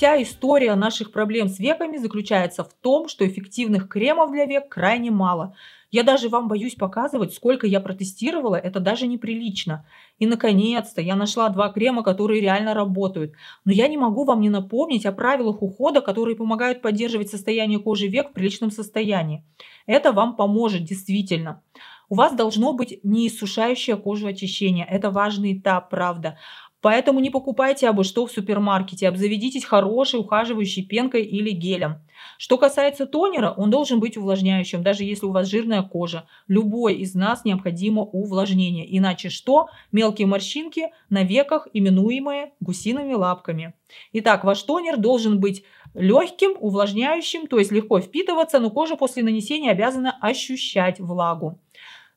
вся история наших проблем с веками заключается в том, что эффективных кремов для век крайне мало. Я даже вам боюсь показывать, сколько я протестировала, это даже неприлично. И, наконец-то, я нашла два крема, которые реально работают. Но я не могу вам не напомнить о правилах ухода, которые помогают поддерживать состояние кожи век в приличном состоянии. Это вам поможет, действительно. У вас должно быть не неиссушающее кожу очищение. Это важный этап, правда. Поэтому не покупайте обувь, что в супермаркете, обзаведитесь хорошей ухаживающей пенкой или гелем. Что касается тонера, он должен быть увлажняющим, даже если у вас жирная кожа. Любой из нас необходимо увлажнение, иначе что? Мелкие морщинки на веках, именуемые гусиными лапками. Итак, ваш тонер должен быть легким, увлажняющим, то есть легко впитываться, но кожа после нанесения обязана ощущать влагу.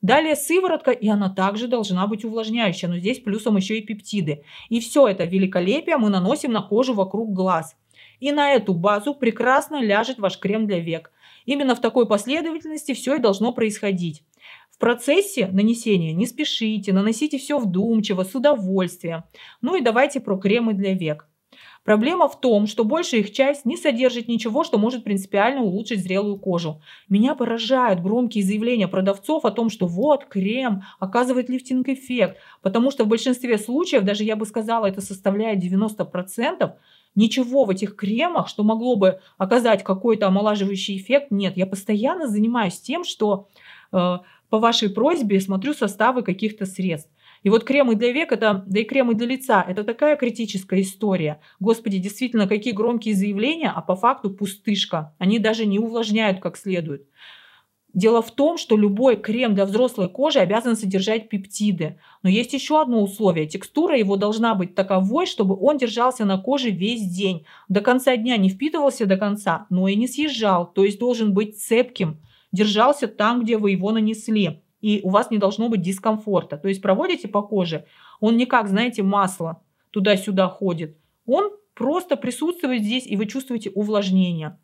Далее сыворотка, и она также должна быть увлажняющая, но здесь плюсом еще и пептиды. И все это великолепие мы наносим на кожу вокруг глаз. И на эту базу прекрасно ляжет ваш крем для век. Именно в такой последовательности все и должно происходить. В процессе нанесения не спешите, наносите все вдумчиво, с удовольствием. Ну и давайте про кремы для век. Проблема в том, что большая их часть не содержит ничего, что может принципиально улучшить зрелую кожу. Меня поражают громкие заявления продавцов о том, что вот крем оказывает лифтинг-эффект, потому что в большинстве случаев, даже я бы сказала, это составляет 90%, ничего в этих кремах, что могло бы оказать какой-то омолаживающий эффект, нет. Я постоянно занимаюсь тем, что э, по вашей просьбе смотрю составы каких-то средств. И вот кремы для век, это, да и кремы для лица, это такая критическая история. Господи, действительно, какие громкие заявления, а по факту пустышка. Они даже не увлажняют как следует. Дело в том, что любой крем для взрослой кожи обязан содержать пептиды. Но есть еще одно условие. Текстура его должна быть таковой, чтобы он держался на коже весь день. До конца дня не впитывался до конца, но и не съезжал. То есть должен быть цепким. Держался там, где вы его нанесли и у вас не должно быть дискомфорта. То есть проводите по коже, он не как, знаете, масло туда-сюда ходит. Он просто присутствует здесь, и вы чувствуете увлажнение.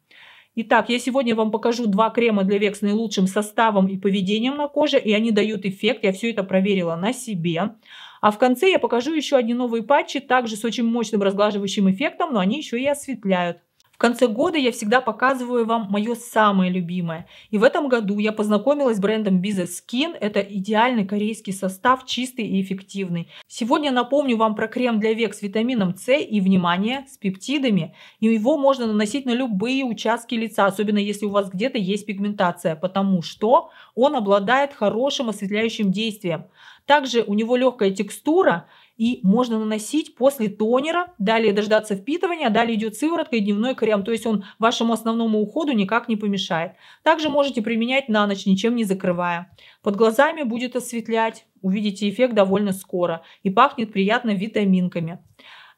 Итак, я сегодня вам покажу два крема для век с наилучшим составом и поведением на коже, и они дают эффект. Я все это проверила на себе. А в конце я покажу еще одни новые патчи, также с очень мощным разглаживающим эффектом, но они еще и осветляют конце года я всегда показываю вам мое самое любимое. И в этом году я познакомилась с брендом Business Skin. Это идеальный корейский состав, чистый и эффективный. Сегодня напомню вам про крем для век с витамином С и, внимание, с пептидами. И его можно наносить на любые участки лица, особенно если у вас где-то есть пигментация, потому что он обладает хорошим осветляющим действием. Также у него легкая текстура, и можно наносить после тонера, далее дождаться впитывания, а далее идет сыворотка и дневной крем, то есть он вашему основному уходу никак не помешает. Также можете применять на ночь, ничем не закрывая. Под глазами будет осветлять, увидите эффект довольно скоро и пахнет приятно витаминками.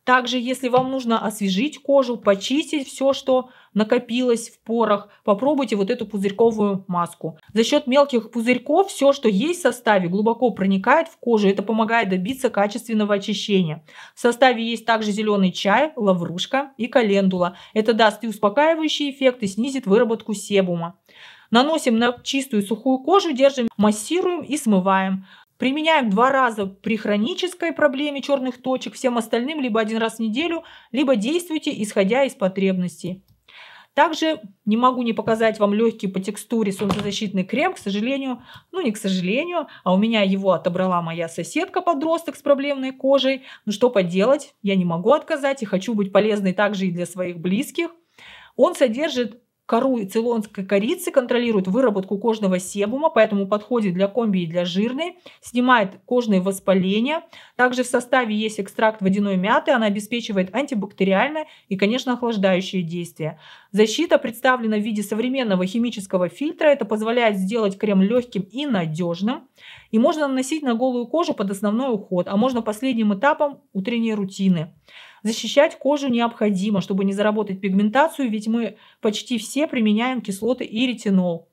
Также, если вам нужно освежить кожу, почистить все, что накопилось в порах, попробуйте вот эту пузырьковую маску. За счет мелких пузырьков все, что есть в составе, глубоко проникает в кожу. Это помогает добиться качественного очищения. В составе есть также зеленый чай, лаврушка и календула. Это даст и успокаивающий эффект, и снизит выработку себума. Наносим на чистую сухую кожу, держим, массируем и смываем. Применяем два раза при хронической проблеме черных точек, всем остальным либо один раз в неделю, либо действуйте, исходя из потребностей. Также не могу не показать вам легкий по текстуре солнцезащитный крем. К сожалению, ну не к сожалению, а у меня его отобрала моя соседка-подросток с проблемной кожей. Ну что поделать, я не могу отказать и хочу быть полезной также и для своих близких. Он содержит кору и цейлонской корицы, контролирует выработку кожного себума, поэтому подходит для комби и для жирной, снимает кожные воспаления. Также в составе есть экстракт водяной мяты, она обеспечивает антибактериальное и, конечно, охлаждающее действие. Защита представлена в виде современного химического фильтра, это позволяет сделать крем легким и надежным. И можно наносить на голую кожу под основной уход, а можно последним этапом утренней рутины. Защищать кожу необходимо, чтобы не заработать пигментацию, ведь мы почти все применяем кислоты и ретинол.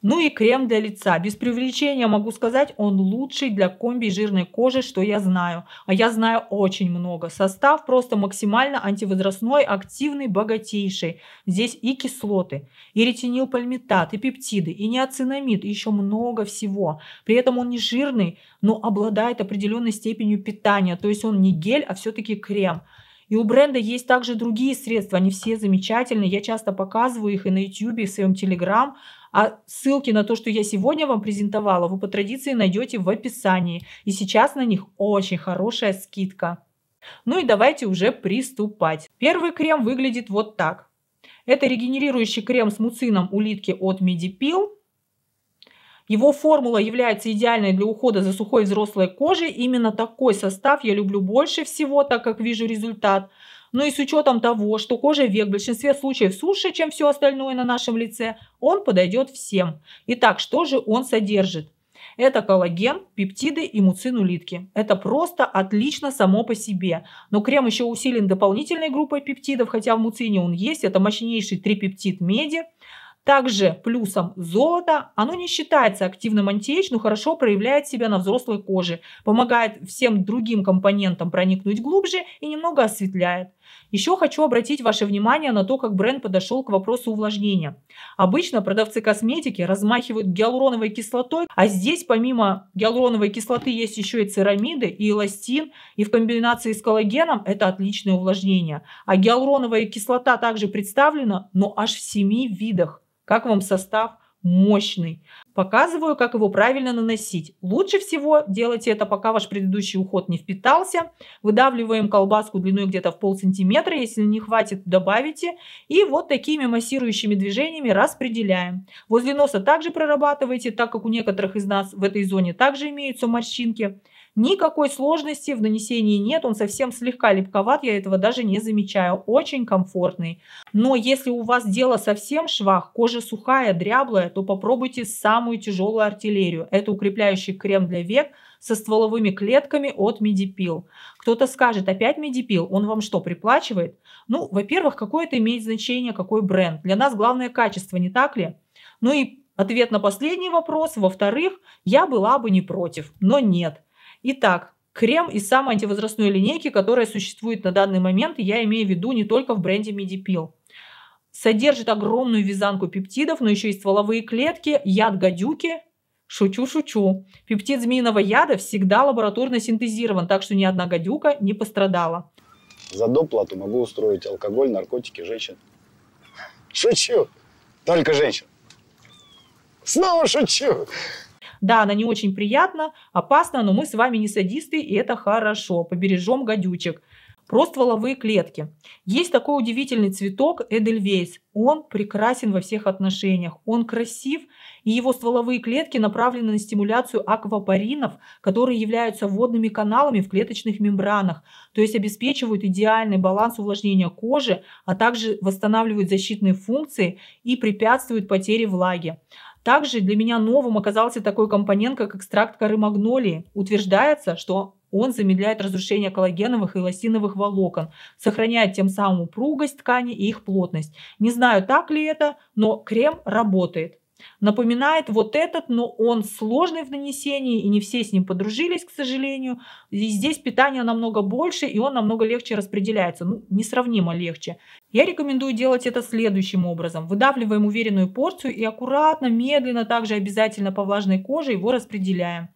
Ну и крем для лица. Без преувеличения могу сказать, он лучший для комби жирной кожи, что я знаю. А я знаю очень много. Состав просто максимально антивозрастной, активный, богатейший. Здесь и кислоты, и ретинилпальмитат, и пептиды, и неоцинамид, и еще много всего. При этом он не жирный, но обладает определенной степенью питания. То есть он не гель, а все-таки крем. И у бренда есть также другие средства, они все замечательные. Я часто показываю их и на YouTube, и в своем Telegram. А ссылки на то, что я сегодня вам презентовала, вы по традиции найдете в описании. И сейчас на них очень хорошая скидка. Ну и давайте уже приступать. Первый крем выглядит вот так. Это регенерирующий крем с муцином улитки от Medipil. Его формула является идеальной для ухода за сухой взрослой кожей. Именно такой состав я люблю больше всего, так как вижу результат. Но ну и с учетом того, что кожа век в большинстве случаев суше, чем все остальное на нашем лице, он подойдет всем. Итак, что же он содержит? Это коллаген, пептиды и муцин улитки. Это просто отлично само по себе. Но крем еще усилен дополнительной группой пептидов, хотя в муцине он есть. Это мощнейший трипептид меди. Также плюсом золото, оно не считается активным антиэйдж, но хорошо проявляет себя на взрослой коже, помогает всем другим компонентам проникнуть глубже и немного осветляет. Еще хочу обратить ваше внимание на то, как бренд подошел к вопросу увлажнения. Обычно продавцы косметики размахивают гиалуроновой кислотой, а здесь помимо гиалуроновой кислоты есть еще и церамиды, и эластин, и в комбинации с коллагеном это отличное увлажнение. А гиалуроновая кислота также представлена, но аж в семи видах. Как вам состав? мощный. Показываю, как его правильно наносить. Лучше всего делайте это, пока ваш предыдущий уход не впитался. Выдавливаем колбаску длиной где-то в пол сантиметра, если не хватит, добавите. И вот такими массирующими движениями распределяем. Возле носа также прорабатывайте, так как у некоторых из нас в этой зоне также имеются морщинки. Никакой сложности в нанесении нет, он совсем слегка липковат, я этого даже не замечаю, очень комфортный. Но если у вас дело совсем швах, кожа сухая, дряблая, то попробуйте самую тяжелую артиллерию. Это укрепляющий крем для век со стволовыми клетками от Медипил. Кто-то скажет, опять Медипил, он вам что, приплачивает? Ну, во-первых, какое это имеет значение, какой бренд? Для нас главное качество, не так ли? Ну и ответ на последний вопрос. Во-вторых, я была бы не против, но нет. Итак, крем из самой антивозрастной линейки, которая существует на данный момент, я имею в виду не только в бренде Medipil. Содержит огромную вязанку пептидов, но еще и стволовые клетки, яд гадюки. Шучу-шучу. Пептид змеиного яда всегда лабораторно синтезирован, так что ни одна гадюка не пострадала. За доплату могу устроить алкоголь, наркотики, женщин. Шучу. Только женщин. Снова шучу. Да, она не очень приятна, опасна, но мы с вами не садисты, и это хорошо. Побережем гадючек. стволовые клетки. Есть такой удивительный цветок Эдельвейс. Он прекрасен во всех отношениях. Он красив, и его стволовые клетки направлены на стимуляцию аквапаринов, которые являются водными каналами в клеточных мембранах, то есть обеспечивают идеальный баланс увлажнения кожи, а также восстанавливают защитные функции и препятствуют потере влаги. Также для меня новым оказался такой компонент, как экстракт коры магнолии. Утверждается, что он замедляет разрушение коллагеновых и эластиновых волокон, сохраняет тем самым упругость ткани и их плотность. Не знаю, так ли это, но крем работает. Напоминает вот этот, но он сложный в нанесении, и не все с ним подружились, к сожалению. И здесь питание намного больше, и он намного легче распределяется. Ну, несравнимо легче. Я рекомендую делать это следующим образом. Выдавливаем уверенную порцию и аккуратно, медленно, также обязательно по влажной коже его распределяем.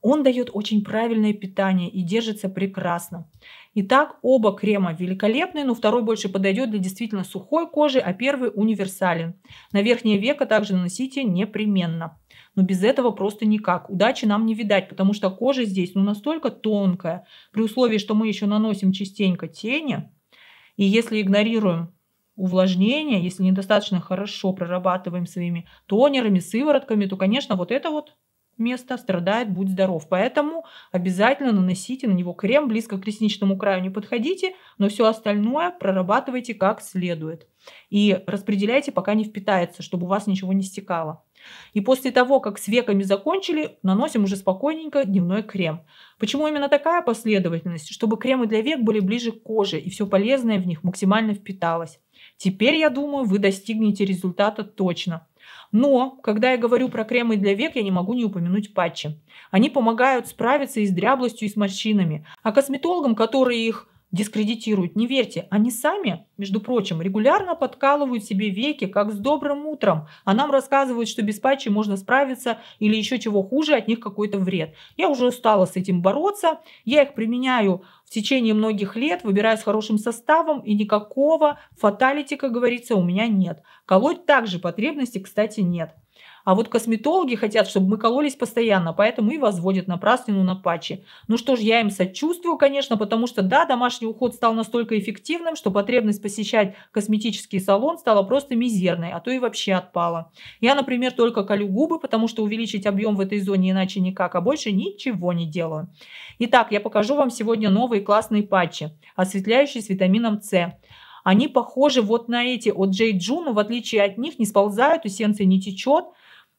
Он дает очень правильное питание и держится прекрасно. Итак, оба крема великолепные, но второй больше подойдет для действительно сухой кожи, а первый универсален. На верхнее веко также наносите непременно. Но без этого просто никак. Удачи нам не видать, потому что кожа здесь ну, настолько тонкая. При условии, что мы еще наносим частенько тени, и если игнорируем увлажнение, если недостаточно хорошо прорабатываем своими тонерами, сыворотками, то, конечно, вот это вот место страдает, будь здоров. Поэтому обязательно наносите на него крем, близко к ресничному краю не подходите, но все остальное прорабатывайте как следует. И распределяйте, пока не впитается, чтобы у вас ничего не стекало. И после того, как с веками закончили, наносим уже спокойненько дневной крем. Почему именно такая последовательность? Чтобы кремы для век были ближе к коже, и все полезное в них максимально впиталось. Теперь, я думаю, вы достигнете результата точно. Но, когда я говорю про кремы для век, я не могу не упомянуть патчи. Они помогают справиться и с дряблостью, и с морщинами. А косметологам, которые их дискредитируют. Не верьте, они сами, между прочим, регулярно подкалывают себе веки, как с добрым утром, а нам рассказывают, что без патчи можно справиться или еще чего хуже, от них какой-то вред. Я уже устала с этим бороться, я их применяю в течение многих лет, выбираю с хорошим составом и никакого фаталити, как говорится, у меня нет. Колоть также потребности, кстати, нет. А вот косметологи хотят, чтобы мы кололись постоянно, поэтому и возводят на напраслину на патчи. Ну что ж, я им сочувствую, конечно, потому что да, домашний уход стал настолько эффективным, что потребность посещать косметический салон стала просто мизерной, а то и вообще отпала. Я, например, только колю губы, потому что увеличить объем в этой зоне иначе никак, а больше ничего не делаю. Итак, я покажу вам сегодня новые классные патчи, осветляющие с витамином С. Они похожи вот на эти от Джей Джуну, в отличие от них не сползают, эссенция не течет,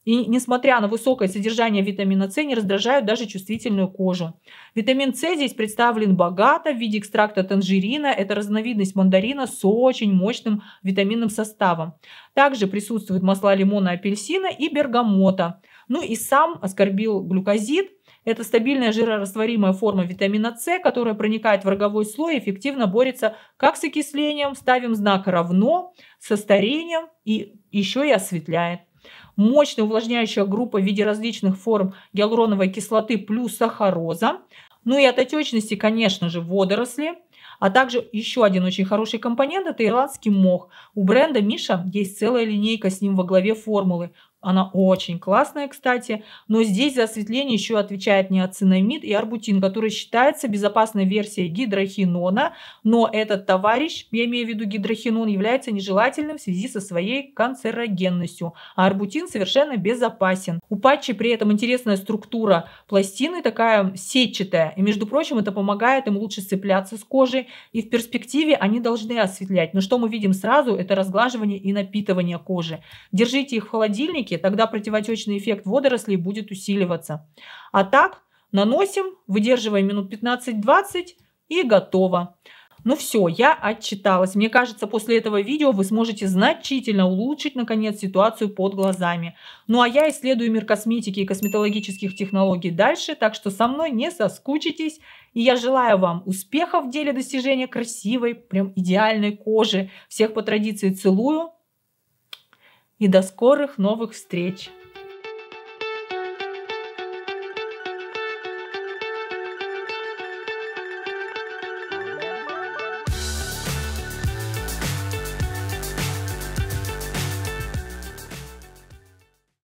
и, несмотря на высокое содержание витамина С, не раздражают даже чувствительную кожу. Витамин С здесь представлен богато в виде экстракта танжерина. Это разновидность мандарина с очень мощным витаминным составом. Также присутствуют масла лимона, апельсина и бергамота. Ну и сам аскорбил глюкозид. Это стабильная жирорастворимая форма витамина С, которая проникает в роговой слой и эффективно борется как с окислением, ставим знак «равно», со старением и еще и осветляет мощная увлажняющая группа в виде различных форм гиалуроновой кислоты плюс сахароза. Ну и от отечности, конечно же, водоросли. А также еще один очень хороший компонент – это ирландский мох. У бренда Миша есть целая линейка с ним во главе формулы. Она очень классная, кстати. Но здесь за осветление еще отвечает неоцинамид и арбутин, который считается безопасной версией гидрохинона. Но этот товарищ, я имею в виду гидрохинон, является нежелательным в связи со своей канцерогенностью. А арбутин совершенно безопасен. У патчи при этом интересная структура пластины, такая сетчатая. И, между прочим, это помогает им лучше цепляться с кожей. И в перспективе они должны осветлять. Но что мы видим сразу, это разглаживание и напитывание кожи. Держите их в холодильнике, воздухе, тогда противотечный эффект водорослей будет усиливаться. А так наносим, выдерживаем минут 15-20 и готово. Ну все, я отчиталась. Мне кажется, после этого видео вы сможете значительно улучшить, наконец, ситуацию под глазами. Ну а я исследую мир косметики и косметологических технологий дальше, так что со мной не соскучитесь. И я желаю вам успехов в деле достижения красивой, прям идеальной кожи. Всех по традиции целую и до скорых новых встреч!